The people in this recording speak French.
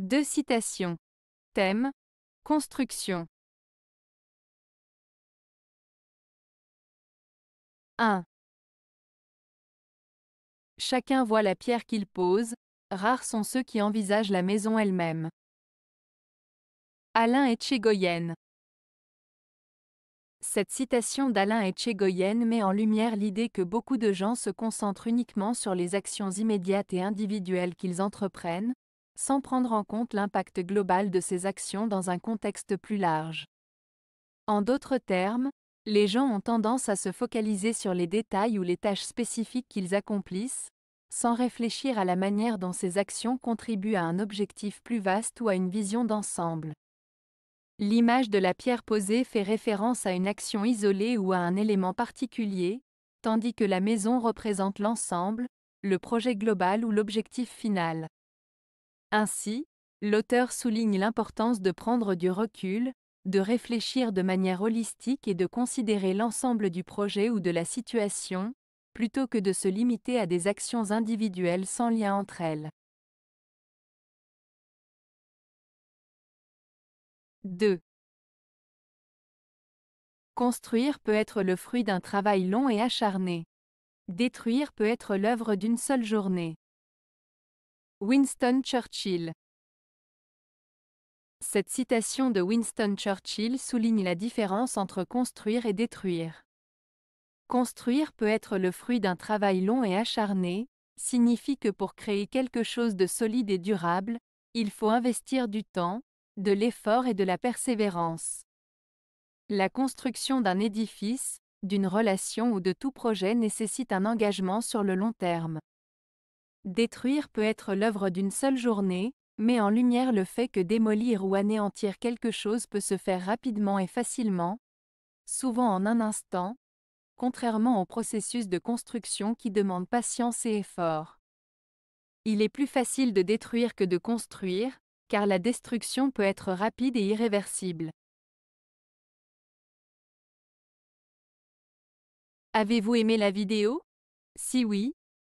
Deux citations. Thème Construction. 1. Chacun voit la pierre qu'il pose, rares sont ceux qui envisagent la maison elle-même. Alain Etchegoyen. Cette citation d'Alain Etchegoyen met en lumière l'idée que beaucoup de gens se concentrent uniquement sur les actions immédiates et individuelles qu'ils entreprennent, sans prendre en compte l'impact global de ces actions dans un contexte plus large. En d'autres termes, les gens ont tendance à se focaliser sur les détails ou les tâches spécifiques qu'ils accomplissent, sans réfléchir à la manière dont ces actions contribuent à un objectif plus vaste ou à une vision d'ensemble. L'image de la pierre posée fait référence à une action isolée ou à un élément particulier, tandis que la maison représente l'ensemble, le projet global ou l'objectif final. Ainsi, l'auteur souligne l'importance de prendre du recul, de réfléchir de manière holistique et de considérer l'ensemble du projet ou de la situation, plutôt que de se limiter à des actions individuelles sans lien entre elles. 2. Construire peut être le fruit d'un travail long et acharné. Détruire peut être l'œuvre d'une seule journée. Winston Churchill Cette citation de Winston Churchill souligne la différence entre construire et détruire. Construire peut être le fruit d'un travail long et acharné, signifie que pour créer quelque chose de solide et durable, il faut investir du temps, de l'effort et de la persévérance. La construction d'un édifice, d'une relation ou de tout projet nécessite un engagement sur le long terme. Détruire peut être l'œuvre d'une seule journée, mais en lumière le fait que démolir ou anéantir quelque chose peut se faire rapidement et facilement, souvent en un instant, contrairement au processus de construction qui demande patience et effort. Il est plus facile de détruire que de construire, car la destruction peut être rapide et irréversible. Avez-vous aimé la vidéo Si oui,